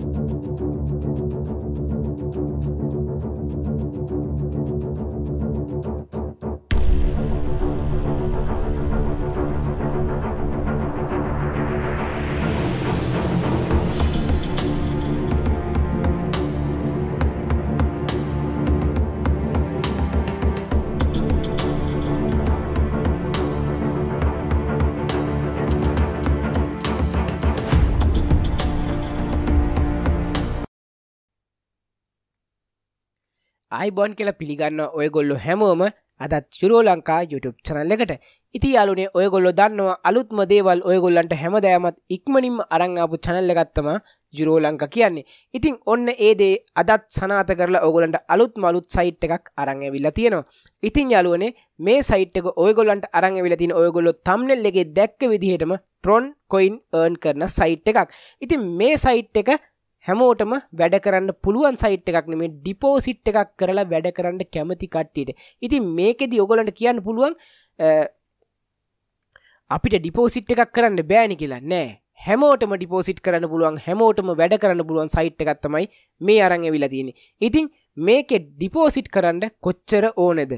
Thank you. අයිබොන් කියලා පිළිගන්න ඔයගොල්ලො හැමෝම අදත් චුරෝ ලංකා YouTube චනල් එකට ඉති යාලුනේ ඔයගොල්ලො දන්නවා අලුත්ම දේවල් ඔයගොල්ලන්ට හැමදෑමත් ඉක්මනින්ම අරංආපු චනල්ල ගත්තම ජුරෝ ලංක කියන්නේ ඉතිං ඔන්න ඒදේ අදත් සනාත කරලා ඔගොලන්ට අලුත් මලුත් සයිට් එකක් අරංඇවිල්ලා තියෙනවා ඉතින් යාලුවනේ මේ සයිට්ක ඔයගොලන්ට අරංඇවිලතින් ඔයගොල්ලො තම්නෙල්ලෙගේ දැක්ක විදිහටම ට්‍රොන් කොයින් ඒර්න් කරන සයිට් එකක් ඉතින් මේ සයිට් එක හැමෝටම වැඩ කරන්න පුළුවන් සයිට් එකක් නෙමේ ඩිපෝසිට් එකක් කරලා වැඩ කරන්න කැමති කට්ටියට ඉතින් මේකෙදි ඔගොලන්ට කියන්න පුළුවන් අපිට ඩිපෝසිට් එකක් කරන්න බෑනි කියලා නෑ හැමෝටම ඩිපෝසිට් කරන්න පුළුවන් හැමෝටම වැඩ කරන්න පුළුවන් සයිට් එකක් තමයි මේ අරන් ඇවිලා තියෙන්නේ ඉතින් මේකෙ ඩිපෝසිට් කරන්න කොච්චර ඕනෙද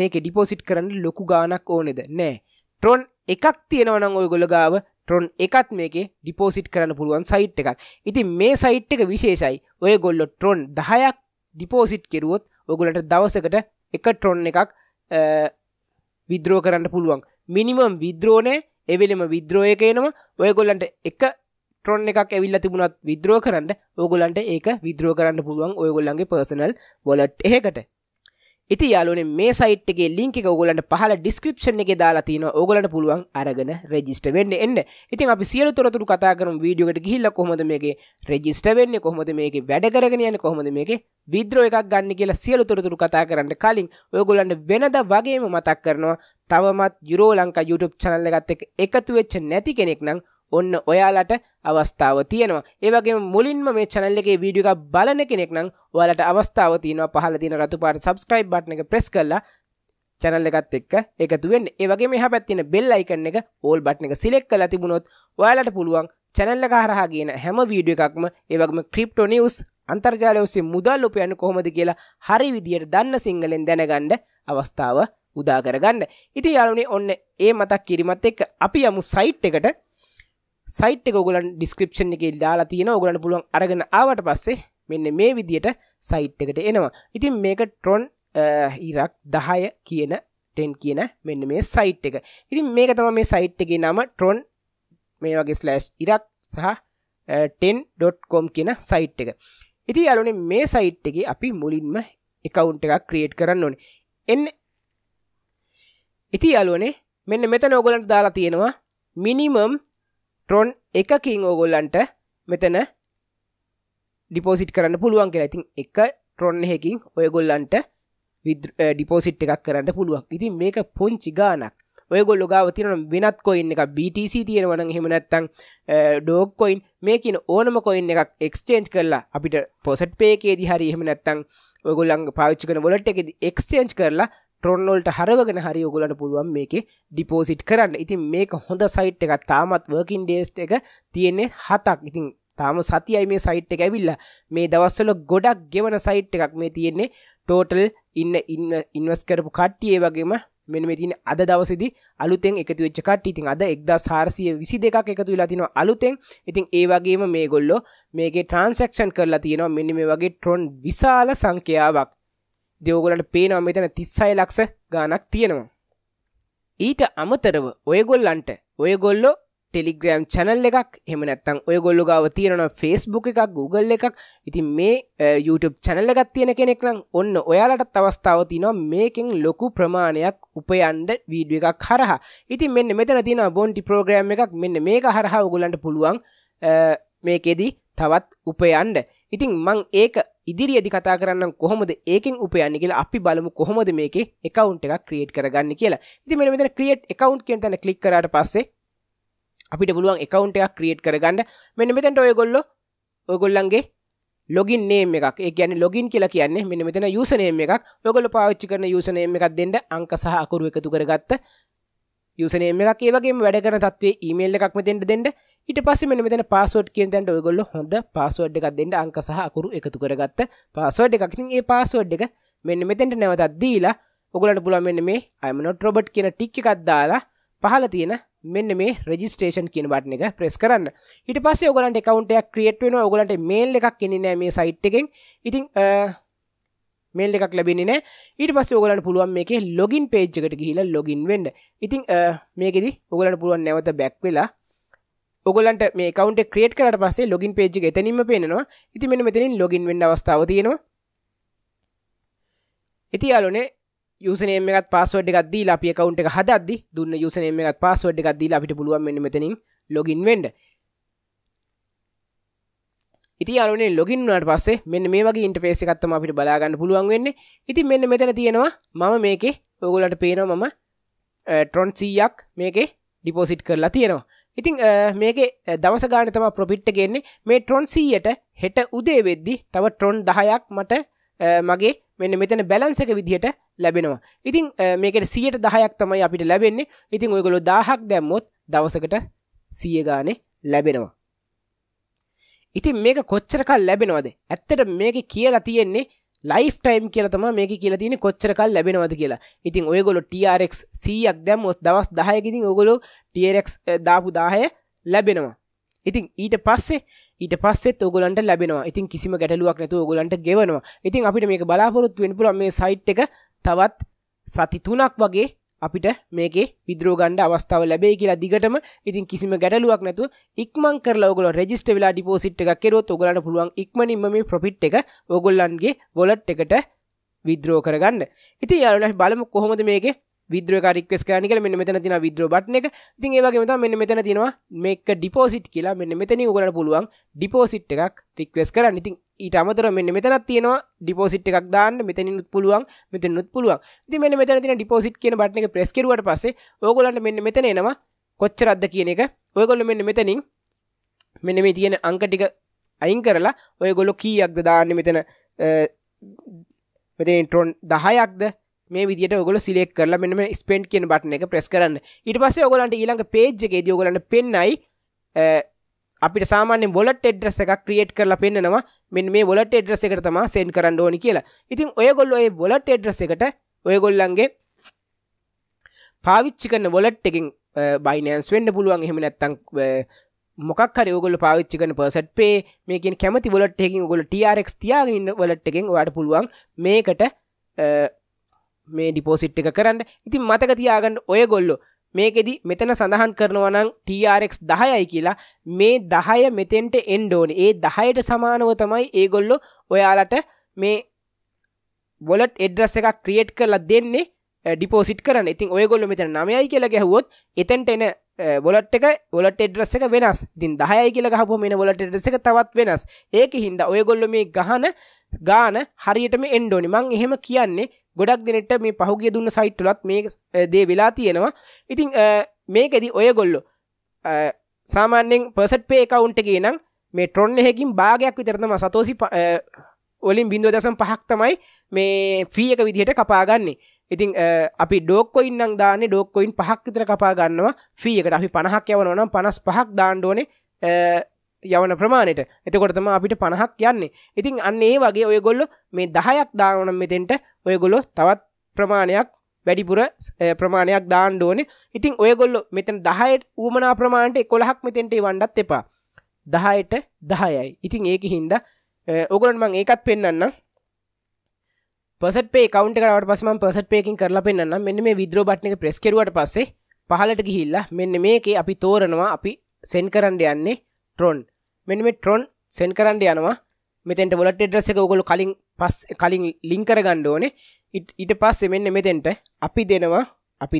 මේක ඩිපෝසිට් කරන්න ලොකු ගානක් ඕනෙද නෑ ට්‍රොන් එකක් තියෙනවනං ඔය ගොලගාව ටොන් එකත් මේක ඩිපෝසිට් කරන්න පුළුවන් සයිට් එකක් ඉතින් මේ සයිට් එක විශේෂයි ඔය ගොල්ලො ටොන් දහයක් ඩිපෝසිට් කෙරුවොත් ඔගුලට දවසකට එක ටොන් එකක් විද්‍රෝ කරන්න පුළුවන් මිනිමම් විද්‍රෝණය එවෙලම විද්‍රෝය එකයනවා ඔයගොල්ලන්ට එක ටොන් එකක් ඇවිල්ල තිබුණත් විද්‍රෝ කරන්න ඕගොලන්ට ඒක විද්‍රෝ කරන්න පුළුවන් ඔයගොල්ලන්ගේ පර්සනල් වොලට් එහකට ඉති යාලුවන මේ සයිට්ගේ ලින්ක ගලට පහල ඩිස්ක්‍රපෂන් එක දාලාතින ඕගලට පුළුවන් අරගෙන රෙජිස්ට වෙන්න එන්න ඉතින් අපි සියල තොරතුරු කතාකරන වීඩියෝට ගිහිල්ල කොහොමද මේගේ රෙජිස්ට වෙන්න කොහොමද මේක වැඩකරගෙන යන කොහොමද මේක විද්‍රෝ එකක් ගන්න කියලා සියලු තොරතුරු කතා කරන්න කලින් ඔයගොලන්ට වෙනද වගේම මතක් කරනවා තවමත් යුරෝ ලංකා YouTube චනල්ල එකත් එක් එකතු වෙච්ච නැති කෙනෙක් නම් ඔන්න ඔයාලට අවස්ථාව තියෙනවා ඒවගේ මුලින්ම මේ චැනල් එකේ වීඩියෝ එකක් බලන කෙනෙක් නම් ඔයාලට අවස්ථාව තියෙනවා පහළ තියෙන රතු පාට subscribe button එක press කරලා channel එකත් එක්ක එකතු වෙන්න. ඒ වගේම එහා පැත්තේ තියෙන bell icon එක all button එක select කරලා තිබුණොත් ඔයාලට පුළුවන් channel එක හරහා ගියන හැම වීඩියෝ එකක්ම ඒ වගේම crypto news අන්තර්ජාලය ඔස්සේ මුදල් උපයන්නේ කොහොමද කියලා හරි විදියට දන්න සිංහලෙන් දැනගන්න අවස්ථාව උදා කරගන්න. ඉතින් යාළුවනේ ඔන්න ඒ මතක් කිරීමත් එක්ක අපි යමු සයිට් එකට සයිට් එක ගොලන් ඩිස්ක්‍රපෂන් එක දාලා තියෙන ඔගලන්න පුළුවන් අරගෙන ආවට පස්සේ මෙන්න මේ විදියට සයිට් එකට එනවා ඉතින් මේක ට්‍රොන් ඉරක් දහය කියන ටෙන් කියන මෙන්න මේ සයිට් එක ඉතින් මේක තම මේ සයිට් එක නම ට්‍රොන් මේ වගේ ස්ලෑ් ඉරක් සහ 10.කොම් කියන සයිට් එක ඉති අලුනේ මේ සයිට් එක අපි මුලින්ම එකවුන්් එකක් ක්‍රියේට් කරන්න ඕන එන්න ඉති අලුවනේ මෙන්න මෙත නෝගලට දාලා තියෙනවා මිනිමම් ට්‍රොන් එකකින් ඕගොල්ලන්ට මෙතන ඩිපෝසිට් කරන්න පුළුවන් කියලා ඉතින් එක ට්‍රොන් එකකින් ඔයගොල්ලන්ට ඩිපෝසිට් එකක් කරන්න පුළුවක් ඉතින් මේක පුංචි ගානක් ඔයගොල්ලො ගාව තිරන වෙනත් කොයින් එක BTC තියෙනවන හෙමනැත්තං ඩෝක් කොයින් මේකින ඕනම කොයින් එකක් එක්ස්චේන්ච් කරලා අපිට පොසට් පේකේදි හරි එහෙම නැත්තං ඔයගොල්ලන් පාච්චි කන ොලට එකෙද එක්ස්චේන්ච් කරලා ටොන්නොල්ට හරවගෙන හරි ඔගලට පුළුවන් මේක ඩිපෝසිට් කරන්න ඉතින් මේක හොඳ සයිට් එකත් තාමත් වර්කින් ඩේස්ට එක තියෙන්නේ හතක් ඉතින් තාම සතියයි මේ සයිට් එක ඇවිල්ල මේ දවස්සල ගොඩක් ගෙවන සයිට් එකක් මේ තියෙන්නේ ටෝටල් ඉන්න ඉන්න ඉන්වස් කරපු කට්ටියේ වගේම මෙන මෙතින අද දවසදි අලුතෙන් එකතු වෙච්චකට ඉතින් අද එක්දා සාර්සිය විසි දෙක් එකතු වෙලා තිනවා අලුතෙන් ඉතින් ඒ වගේම මේ ගොල්ලෝ මේකේ ට්‍රන්සක්ෂන් කරලා තියෙනවා මෙන්න මේ වගේ ට්‍රොන් විශාල සංඛ්‍යාවක් දෙවගොලට පේනවා මෙතන තිස්සයි ලක්ෂ ගානක් තියෙනවා. ඊට අමතරව ඔයගොල්ලන්ට ඔයගොල්ලෝ ටෙලිග්‍රෑම් චැනල් එකක් එම නැත්තං ඔයගොල්ලු ගාව තියෙනවා ෆෙස්බුක් එකක් Google එකක් ඉතින් මේ YouTube චැනල් එකක් තියෙන කෙනෙක් නම් ඔන්න ඔයාලටත් අවස්ථාව තියෙනවා මේකෙන් ලොකු ප්‍රමාණයක් උපයන්න වීඩියෝ එකක් හරහා ඉතින් මෙන්න මෙතන තියෙනවා බොන්ටි ප්‍රෝග්‍රෑම් එකක් මෙන්න මේක හරහා ඔයගොල්ලන්ට පුළුවන් මේකෙදී තවත් උපයන්ඩ ඉතිං මං ඒක ඉදිරියදි කතා කරන්න කොහොමද ඒකෙන් උපයන්න කියලා අපි බලමු කොහොමද මේක එකකවන්් එක ක්‍රියට් කරගන්න කියලා ඉති මෙ මෙතන ක්‍රියට් එකකවන්් කියෙන් තැන කලික් කරට පස්සේ අපිට පුළුවන් එකකවන්් එක ක්‍රියට් කරගන්න මෙන මෙතැන්ට ඔයගොල්ල ඔයගොල්ලන්ගේ ලොගින් නේම එකක් ඒ කියන්නේ ලොගින් කියලා කියන්නේ මෙන්න මෙතන යූසනේම් එකක් ඔයගොල්ලෝ පාවිච්චි කරන යූසනේම් එකක් දෙන්න අංක සහ අකුරු එකතු කරගත්ත යසනේම එකක් ඒවගේ වැඩකර තත්වේ ඊමේල් එකක් මෙතෙන්ට දෙන්න ඊට පස්සේ මෙන්න මෙතන පාස්වර්ඩ් කියන තැනට ඔයගොල්ලෝ හොඳ පාස්වර්ඩ් එකක් දෙන්න අංක සහ අකුරු එකතු කරගත්ත පාස්වර්ඩ් එකක්. ඉතින් ඒ පාස්වර්ඩ් එක මෙන්න මෙතෙන්ට නැවතත් දීලා ඔයගොල්ලන්ට පුළුවන් මෙන්න මේ I'm not Robert කියන ටික් එකක් දාලා පහළ තියෙන මෙන්න මේ රෙජිස්ට්‍රේෂන් කියන බටන් එක ප්‍රෙස් කරන්න. ඊට පස්සේ ඔයගොල්ලන්ට account එකක් create වෙනවා. ඔයගොල්ලන්ට mail එකක් එන්නේ නැහැ මේ site එකෙන්. ඉතින් මේල් එකක් ලැබෙන්නේ නෑ ඊට පස්සේ ඔයගලන්ට පුළුවන් මේකේ login page එකට ගිහිල්ලා login වෙන්න. ඉතින් මේකෙදි ඔයගලන්ට පුළුවන් නැවත back වෙලා ඔයගලන්ට මේ account එක create කරාට පස්සේ login page එක එතනින්ම පේනනවා. ඉතින් මෙන්න මෙතනින් login වෙන්න අවස්ථාව තියෙනවා. ඉතින් යාළුවනේ යුසනේම එකත් පාස්වඩ් එකක් දීලා අපි account එක හදද්දි දුන්න යුසනේම එකත් පාස්වඩ් එකක් දීලා අපිට පුළුවන් මෙන්න මෙතනින් login වෙන්න. ඉති අලුනේ ලොගින්වට පස්සේ මෙන්න මේ වගේ ඉන්ටපේසි කත්තම අපිට බලාගන්න පුළුවන් වෙන්න ඉති මෙන්න මෙතන තියෙනවා මම මේකේ ඔගොලට පේනවා මම ට්‍රොන් සීයක් මේකේ ඩිපෝසිට් කරලා තියෙනවා ඉතිං මේක දවස ගාන තම ප්‍රොපිට්ට ගෙන්නේ මේ ට්‍රොන් සීයට හෙට උදේ වෙද්දි තව ට්‍රොන් දහයක් මට මගේ මෙන්න මෙතන බැලන්සක විදිහට ලැබෙනවා ඉතිං මේකට සියට දහයක් තමයි අපිට ලැබෙන්නේ ඉතිං ඔයගොලො දාහක් දැම්මොත් දවසකට සියගානෙ ලැබෙනවා ඉතින් මේක කොච්චරකල් ලැබෙනවද ඇත්තට මේක කියලා තියෙන්නේ ලයිෆ් ටයිම් කියලතම මේක කියලා තියෙන කොච්චරකල් ලැබෙනවද කියලා ඉතින් ඔයගොලො ටRX සීයක් දැම් ොත් දවස් දහයකිතින් ඔගොලො ටRX eh, දාපු දාහය ලැබෙනවා ඉතින් ඊට පස්සේ ඊට පස්සෙත් ඔගලන්ට ලැබෙනවා ඉතින් කිසිම ගැටලුවක් නැතු ඔගලන්ට ගෙවනවා ඉතින් අපිට මේක බලාපොරොත්තු වෙන පුළුවන් මේ සයිට් එක තවත් සති තුනක් වගේ අපිට මේකේ විද්‍රෝගණ්ඩ අවස්ථාව ලැබේ කියලා දිගටම ඉතින් කිසිම ගැටලුවක් නැතු ඉක්මං කරලා ඔගොල රෙජිස්ට වෙලා ඩිපෝසිට් එකක් කෙරොත් ඔගලන්න පුළුවන් ඉක්මනින්ම මේ ප්‍රොෆිට් එක ඔගොල්ලන්ගේ වොලට් එකට විද්‍රෝ කරගන්න ඉතින් යාළුවනේ බලමු කොහොමද මේකේ විද්‍රක රික්වස් කරන කල මෙන්න මෙතන තින විද්‍රෝ බට්න එක ඉතින් ඒවගේ මෙතම මෙන්න මෙතන තිනවා මේක ඩිපෝසිට් කියලා මෙන්න මෙතන උගලට පුළුවන් ඩිපෝසිට් එකක් රික්වස් කරන්න ඉතින් ඊට අමතර මෙන්න මෙතනත් තියෙනවා ඩිපෝසිට් එකක් දාන්න මෙතනිනුත් පුළුවන් මෙතනිනුත් පුළුවන්. ඉතින් මෙන්න මෙතන තියෙන ඩිපෝසිට් කියන බටන් එක ප්‍රෙස් කරුවාට පස්සේ ඕගොල්ලන්ට මෙන්න මෙතන එනවා කොච්චරක්ද කියන එක. ඔයගොල්ලෝ මෙන්න මෙතනින් මෙන්න මේ තියෙන අංක ටික අයින් කරලා ඔයගොල්ලෝ කීයක්ද දාන්නේ මෙතන මෙතන ඉන්ට්‍රොන් 10ක්ද මේ විදිහට ඔයගොල්ලෝ සිලෙක්ට් කරලා මෙන්න මේ ස්පෙන්ඩ් කියන බටන් එක ප්‍රෙස් කරන්න. ඊට පස්සේ ඔයගොල්ලන්ට ඊළඟ page එකේදී ඔයගොල්ලන්ට පෙන්නයි අපිට සාමාන්‍ය බොලට එඩ්‍රස් එකක් ක්‍රියේට් කරලා පෙන්නනවා මෙන්න මේ බොලට එඩ්‍රස් එකට තමයි සෙන්ඩ් කරන්න ඕනි කියලා. ඉතින් ඔයගොල්ලෝ ඒ බොලට එඩ්‍රස් එකට ඔයගොල්ලන්ගේ පාවිච්චි කරන බොලට් එකකින් බයිනෑන්ස් වෙන්න පුළුවන් එහෙම නැත්තම් මොකක් හරි ඔයගොල්ලෝ පාවිච්චි කරන පර්සන්ට් පේ මේකෙන් කැමති වොලට් එකකින් ඔයගොල්ලෝ TRX තියාගෙන ඉන්න වොලට් එකෙන් ඔයාලට පුළුවන් මේකට මේ ඩිපෝසිට් එක කරන්න. ඉතින් මතක තියාගන්න ඔයගොල්ලෝ මේකෙදි මෙතන සඳහන් කරනවනං TRX දහයයි කියලා මේ දහය මෙතෙන්ට එන්ඩෝන ඒ දහයට සමානව තමයි ඒගොල්ලො ඔයාලට මේ වොලට එඩ්‍රස් එක ක්‍රියට් කරලා දෙන්නේ ඩිපෝසිට් කරන්න ඉතින් ඔයගොල්ලො මෙතන නමයයි කියලා ගැහුවොත් එතැන්ට එන ොලට් එක ොලට එඩ්‍රස් එක වෙනස් ඉතින් දහයයි කියලා ගහපු මෙන ොලට එඩ්‍රෙස එක තවත් වෙනස් ඒක හින්ද ඔයගොල්ලො මේ ගහන ගාන හරියටම එන්ඩෝනි මං එහෙම කියන්නේ ගොඩක් දෙනෙට මේ පහුගේ දුන්න සයිට්ටලත් මේ දේ වෙලා තියෙනවා ඉතිං මේකෙදි ඔය ගොල්ලො සාමාන්‍යෙන් පර්සට් පේ කවුන්ටගේ නම් මේ ටොන්න එහෙකින් භාගයක් විතරතම සතෝසි ඔලින් බිඳුව දසම් පහක් තමයි මේ ෆීයක විදිහට කපාගන්නේ ඉතින් අපි ඩෝක්කොයින්නම් දාන්නේ ඩෝක්කොයින් පහක් විතර කපාගන්නවා ෆීයකට අපි පණහක් යවනවනම් පනස් පහක් දාණ්ඩෝනේ යවන ප්‍රමාණයට එතකොටතම අපිට පණහක් යන්නේ ඉතින් අන්න ඒ වගේ ඔයගොල්ලො මේ දහයක් දාවනම් මෙතෙන්ට ඔයගොලො තවත් ප්‍රමාණයක් වැඩිපුර ප්‍රමාණයක් දාණ්ඩෝන ඉතින් ඔයගොල්ලො මෙතන දහයට ූමනා ප්‍රමාණයට කොළහක් මෙතෙන්ට වඩත් එපා දහයට දහයයි ඉතින් ඒක හින්ද ඔගොලන් මං ඒකත් පෙන්න්න පසට පේ කවන්ට කරට පසම පසට පේකින් කරලා පෙන්න්න මෙන්න මේ විද්‍රෝ බට්න ප්‍රෙස් කරුවට පස්සේ පහලට ගිහිල්ලා මෙන්න මේකේ අපි තෝරනවා අපි සෙන් කරන්න යන්නේ ට්‍රොන් මෙන්න මේ ට්‍රොන් සෙන්ඩ් කරන්න යනවා මෙතෙන්ට වලට ඩ්‍රස් එක ඔගොලු කලින් පස් කලින් ලින්ක් කරගන්න ඕනේ ඊට පස්සේ මෙන්න මෙතෙන්ට අපි දෙනවා අපි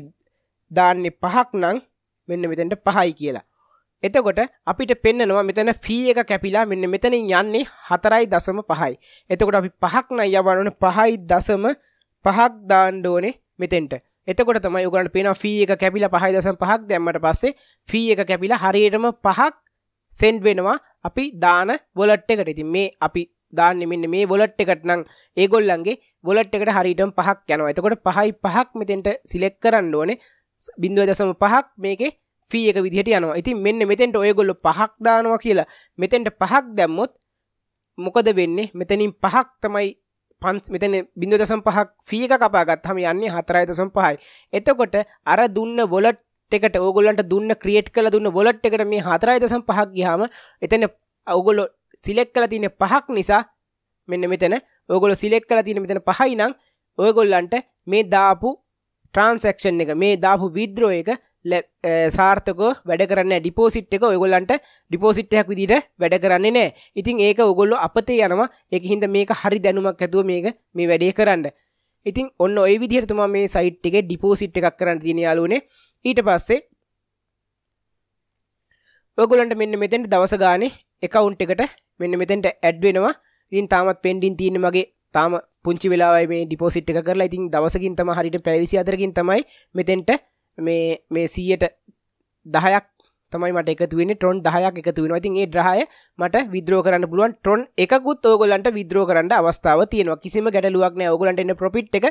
දාන්නේ පහක් නම් මෙන්න මෙතෙන්ට පහයි කියලා. එතකොට අපිට පෙන්නනවා මෙතන ෆී එක කැපිලා මෙන්න මෙතනින් යන්නේ 4.5යි. එතකොට අපි පහක් නම් යවන්න ඕනේ 5.5ක් දාන්න ඕනේ මෙතෙන්ට. එතකොට තමයි ඔයගොල්ලන්ට පේනවා ෆී එක කැපිලා 5.5ක් දැම්මට පස්සේ ෆී එක කැපිලා හරියටම පහක් සෙන්ඩ් වෙනවා අපි දාන බොලට් එකට ඉතින් මේ අපි දාන්න මෙන්න මේ බොලට් එකට නම් ඒගොල්ලන්ගේ බොලට් එකට හරිටම පහක් යනවා එතකොට පහයි පහක් මෙතෙන්ට සිලෙක් කරන්න ඕනේ බින්දුව දසම පහක් මේකේ ෆී එක විදිහට යනවා ඉතින් මෙන්න මෙතෙන්ට ඔයගොල්ලො පහක් දානවා කියලා මෙතෙන්ට පහක් දැම්මොත් මොකද වෙන්නේ මෙතනින් පහක් තමයි පන්ස් මෙතන බිඳු දසම් පහක් ෆීක කපාගත් හම යන්නේ හතරයි දසම් පහයි එතකොට අර දුන්න බොලට් එකට ඕගොල්ලන්ට දුන්න ක්‍රියට් කළ දුන්න බොලට් එකට මේ හතරයි දසම් පහක් ගියාම එතන ඔගොල්ලො සිලෙක් කළ තියෙන පහක් නිසා මෙන්න මෙතන ඔගොලො සිලෙක් කළ තියෙන මෙතන පහයි නම් ඔයගොල්ලන්ට මේ දාපු ට්‍රන්සක්ෂන් එක මේ දාපු විද්‍රෝ එක සාර්ථක වැඩ කරන්න ඩිපෝසිට් එක ඔයගොල්ලන්ට ඩිපෝසිට්යක් විදිට වැඩ කරන්නේ නෑ ඉතින් ඒක ඔගොල්ලො අපතේ යනවා එක හින්ද මේක හරි දැනුමක් ඇතුව මේක මේ වැඩේ කරන්න ඉතින් ඔන්න ඔය විදිහරතුමා මේ සයිට් එක ඩිපෝසිට් එකක් කරන්න තියෙන යාලුවනේ ඊට පස්සේ ඔගොලන්ට මෙන්න මෙතෙන්ට දවස ගානේ එකවුන්ට් එකට මෙන්න මෙතෙන්ට ඇඩ් වෙනවා ඉතින් තාමත් පෙන්ඩින් තියෙන මගේ තාම පුංචි වෙලාවයි මේ ඩිපෝසිට් එක කරලා ඉතින් දවසකින් තමයි හරියට පැය 24කින් තමයි මෙතෙන්ට මේ මේ 100ට 10ක් තමයි මට එකතුවෙන ටොන් දහයක් එකතුවෙන ඉතින් ඒ ්‍රහය මට විද්‍රෝ කරන්න පුළුවන් ටොන් එකකුත් ඕගොලන්ට විද්‍රෝ කරන්න අවස්ථාව තියෙනවා කිසිම ගැටලුවක් නෑ ඕගලන්ට එන්න ප්‍රොපිට් එක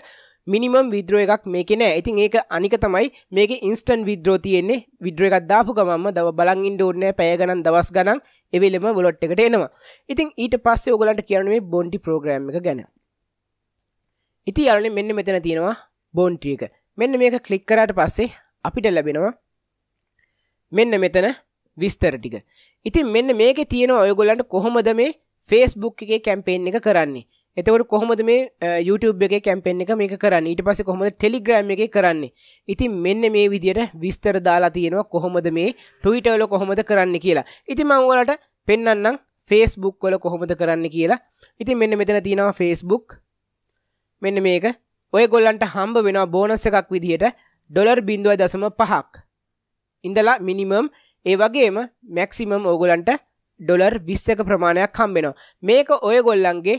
මිනිමම් විද්‍රෝ එකක් මේක නෑ ඉතින් ඒක අනික තමයි මේක ඉන්ස්ටන් විද්‍රෝ තියෙන්නේ විද්‍රෝ එකක් දාපු ගමම දව බලන් ඉන්න ඕනේ පැය ගණන් දවස් ගණන් එවෙලෙම වලොට් එකට එනවා. ඉතින් ඊට පස්සේ ඔයගලන්ට කියන්නේ මේ බොන්ටි ප්‍රෝග්‍රෑම් එක ගැන. ඉතින් යාළුවනේ මෙන්න මෙතන තියෙනවා බොන්ටි එක. මෙන්න මේක ක්ලික් කරාට පස්සේ අපිට ලැබෙනවා මෙන්න මෙතන විස්තර ටික ඉතින් මෙන්න මේක තියෙන ඔයගොල්ලන්ට කොහොමද මේ ෆේස්බුක් එකේ කැම්පේෙන් එක කරන්නේ එතකට කොහොමද මේ YouTube එක කැම්පෙන් එක මේක කරන්න ඊට පස්සේ කොහොමද ටෙලිග්‍රෑම් එකේ කරන්නේ ඉතින් මෙන්න මේ විදියට විස්තර දාලා තියෙනවා කොහොමද මේ Twitter වල කොහොමද කරන්න කියලා ඉතින් මම ඔයාලට පෙන්වන්නම් Facebook වල කොහොමද කරන්න කියලා ඉතින් මෙන්න මෙතන තියෙනවා Facebook මෙන්න මේක ඔයගොල්ලන්ට හම්බ වෙනවා බෝනස් එකක් විදියට ඩොලර් 0.5ක් ඉඳලා මිනිමම් ඒ වගේම මැක්සිමම් ඕගොලන්ට ඩොලර් විස්සක ප්‍රමාණයක් හම්බෙනවා මේක ඔය ගොල්ලන්ගේ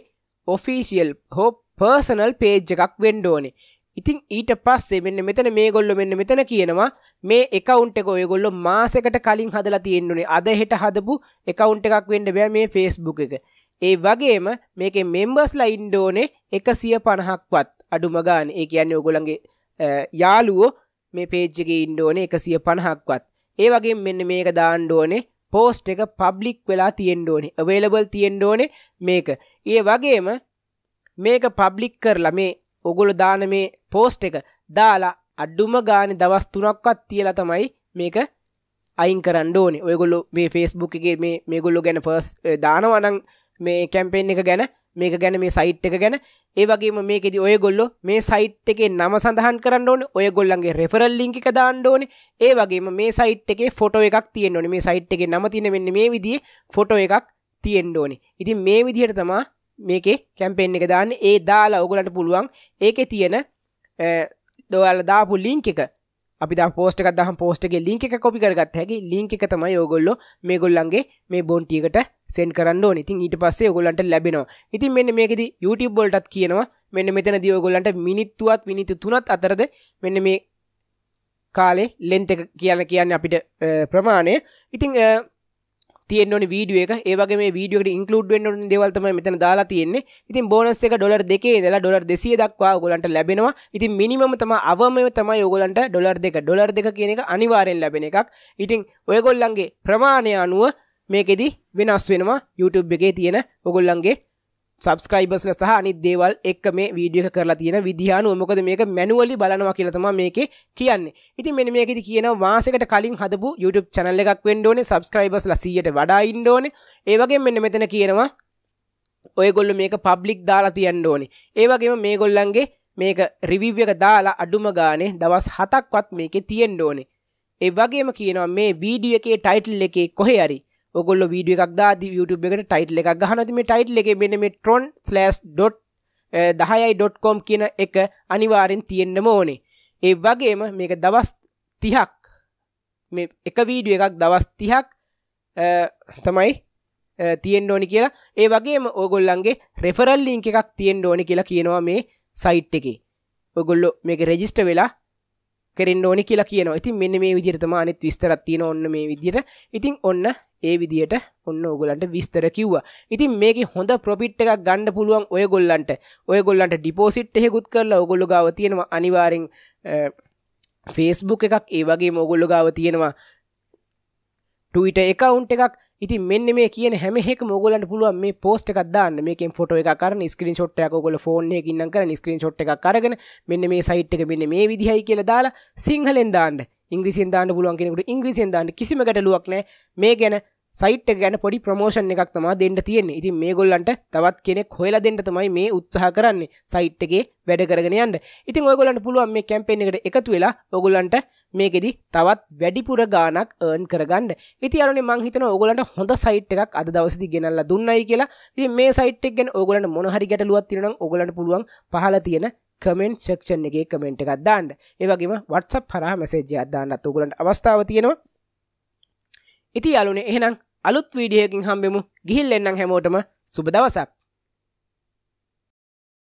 ඔෆිසිියල් හෝ පර්සනල් පේජ් එකක් වෙන්ඩෝනේ ඉතින් ඊට පස්සේ මෙන්න මෙතන මේ ගොල්ලො මෙන්න මෙතන කියනවා මේ එකවුන්ට එක ඔයගොල්ලො මාසකට කලින් හදලා තියෙන්නුනේ අද හෙට හදපු එකවුන්ට එකක් වෙන්ඩ බෑ මේ ෆේස්බුක් එක ඒ වගේම මේක මෙම්බර්ස් ලයින්ඩෝනේ එක සිය පණහක්වත් අඩුමගාන ඒ කියන්නේ ඔගොලන්ගේ යාලුවෝ මේ පේජ්ජගේ ඉන්ඩෝන එකසිය පණහක්වත් ඒ වගේ මෙන්න මේක දාණ්ඩෝනේ පෝස්ට් එක පබ්ලික් වෙලා තියෙන්ඩෝනේ අවේලබල් තියෙන්ඩෝනේ මේක ඒ වගේම මේක පබ්ලික් කරලා මේ ඔගොලු දාන මේ පෝස්ට් එක දාලා අඩ්ඩුම ගාන දවස් තුනක්වත් තියලා තමයි මේක අයින් කරන්න ඕනේ ඔයගොල්ලෝ මේ ෆේස්බුක් එකේ මේ මේගොල්ලෝ ගැන ෆස් දානවනං මේ කැම්පෙන් එක ගැන මේක ගැන මේ සයිට් එක ගැන ඒ වගේම මේකෙදි ඔයගොල්ලෝ මේ සයිට් එකේ නම සඳහන් කරන්න ඕනේ ඔයගොල්ලන්ගේ රෙෆරල් ලින්ක් එක දාන්න ඕනේ ඒ වගේම මේ සයිට් එකේ ෆොටෝ එකක් තියෙන්න ඕනේ මේ සයිට් එකේ නම තියෙන මෙන්න මේ විදිහේ ෆොටෝ එකක් තියෙන්න ඕනේ ඉතින් මේ විදිහට තමයි මේකේ කැම්පේන් එක දාන්නේ ඒ දාලා ඔයගොල්ලන්ට පුළුවන් ඒකේ තියෙන ඔයාලා දාපු ලින්ක් එක අපි පෝස්ට එකක් දහම් පෝස්ට එක ලිංක එක කොපි කරගත් හැකි ලිංක එක තමයි ඕගොල්ලෝ මේ ගොල්ලන්ගේ මේ බොන්ටියකට සෙන් කරන්න ඕන ඉතින් ඊට පස්සේ ඔගොල්ලන්ට ලැබෙනවා ඉතින් මෙන්න මේකෙදි YouTube වලටත් කියනවා මෙන්න මෙතනදී ඔයගොල්ලන්ට මිනිත්තුවත් මිනිත්තු තුනත් අතරද මෙන්න මේ කාලේ ලෙන්ත එක කියන්න කියන්න අපිට ප්‍රමාණය ඉතිං තියෙන්න්නනි වීඩිය එක ඒවගේ වීඩියට ඉන්කලඩ් වෙන්න දෙවල්තම මෙතන දාලා තියෙන්නේ ඉතින් බෝනස් එක ඩොලර් දෙකේ දලා ඩොලර් දෙසිය දක්වා ගොලන්ට ලැබෙනවා ඉතින් මිනිමම තම අවමය තමයි ඔගොලන්ට ඩොලර් දෙක ඩොලර් දෙක කියන එක අනිවාරයෙන් ලැබෙන එකක් ඉතින් ඔයගොල්ලන්ගේ ප්‍රමාණය අනුව මේකෙදි වෙනස් වෙනවා YouTube එකේ තියෙන ඔගොල්ලන්ගේ සබස්ක්‍රයිබස්ල සහ අනිත් දේවල් එක්ක මේ වීඩියෝ කරලා තියෙන විදිහානුව මොකද මේක මැනුවලි බලනවා කියලා තමයි මේකේ කියන්නේ. ඉතින් මෙන්න මේකෙදි කියනවා මාසෙකට කලින් හදපු YouTube channel එකක් වෙන්න ඕනේ සබස්ක්‍රයිබර්ස්ලා 100ට වඩා ඉන්න ඕනේ. ඒ වගේම මෙන්න මෙතන කියනවා ඔයගොල්ලෝ මේක පබ්ලික් දාලා තියන්න ඕනේ. ඒ වගේම මේගොල්ලන්ගේ මේක රිවිව් එක දාලා අඩුම ගානේ දවස් 7ක්වත් මේකේ තියෙන්න ඕනේ. ඒ වගේම කියනවා මේ වීඩියෝ එකේ ටයිටල් එකේ කොහේ හරි ඔගොල්ල වීඩිය එකක් දා YouTube එකට ටයිටල් එකක් ගහනති මේ ටයිටල් එක මෙන්න මේ ට්‍රොන් /.10.com eh, කියන එක අනිවාර්යෙන් තියෙන්නම ඕනේ ඒ වගේම මේක දවස් 30ක් මේ එක වීඩිය එකක් දවස් 30ක් eh, තමයි eh, තියෙන්න ඕනි කියලා ඒ වගේම ඕගොල්ලන්ගේ රෙෆරල් ලින්ක් එකක් තියෙන්න ඕනි කියලා කියනවා මේ සයිට් එකේ ඔගොල්ලෝ මේක රෙජිස්ටර් වෙලා කරන්න ඕනි කියලා කියන ඉතින් මෙන්න මේ විදිරතම අනිත් විස්තරත්තින ඔන්න මේ විදිර ඉතින් ඔන්න ඒ විදියට ඔන්න ඔගලන්ට විස්තර කිව්වා ඉතින් මේක හොඳ ප්‍රොපිට් එකක් ගණ්ඩ පුළුවන් ඔය ගොල්ලන්ට ඔය ගොල්ලන්ට ඩිපෝසිට් එහෙකුත් කරලා ඔගොල්ලු ගාව තියෙනවා අනිවාරෙන් ෆේස්බුක් එකක් ඒ වගේ මොගොල්ලු ගාව තියෙනවා ටවිට එකවුන්් එකක් ඉතින් මෙන්න මේ කියන හැම එකම ඔයගොල්ලන්ට පුළුවන් මේ post එකක් දාන්න මේකෙන් ෆොටෝ එකක් අරන් screenshot එකක් ඔයගොල්ලෝ phone එකකින් නම් කරන් screenshot එකක් අරගෙන මෙන්න මේ site එක මෙන්න මේ විදිහයි කියලා දාලා සිංහලෙන් දාන්න ඉංග්‍රීසියෙන් දාන්න පුළුවන් කෙනෙකුට ඉංග්‍රීසියෙන් දාන්න කිසිම ගැටලුවක් නැහැ මේ ගැන සයිට් ගැන පොඩි ප්‍රමෝෂන් එකක් තමා දෙන්න තියෙන්නේ ඉතින් මේ ගොල්ලන්ට තවත් කෙනෙක් හොයලා දෙන්න තමයි මේ උත්සාහ කරන්නේ සයිට් එකේ වැඩ කරගෙන යන්න. ඉතින් ඔයගොල්ලන්ට පුළුවන් මේ කැම්පේන් එකට එකතු වෙලා ඔයගොල්ලන්ට මේකෙදි තවත් වැඩිපුර ගාණක් earn කරගන්න. ඉතින් අරනේ මං හිතනවා ඔයගොල්ලන්ට හොඳ සයිට් එකක් අද දවසේදී ගෙනල්ලා දුන්නයි කියලා. ඉතින් මේ සයිට් එක ගැන ඔයගොල්ලන්ට මොන හරි ගැටලුවක් තියෙනවා නම් ඔයගොල්ලන්ට පුළුවන් පහළ තියෙන කමෙන්ට් සෙක්ෂන් එකේ කමෙන්ට් එකක් දාන්න. ඒ වගේම WhatsApp හරහා මැසේජ් එකක් දාන්නත් ඔයගොල්ලන්ට අවස්ථාව තියෙනවා. ඉති අලුනේ එහෙනම් අලුත් වීඩියකින් හම්බෙමු ගිහිල් එන්නම් හැමෝටම සුබ දවසක්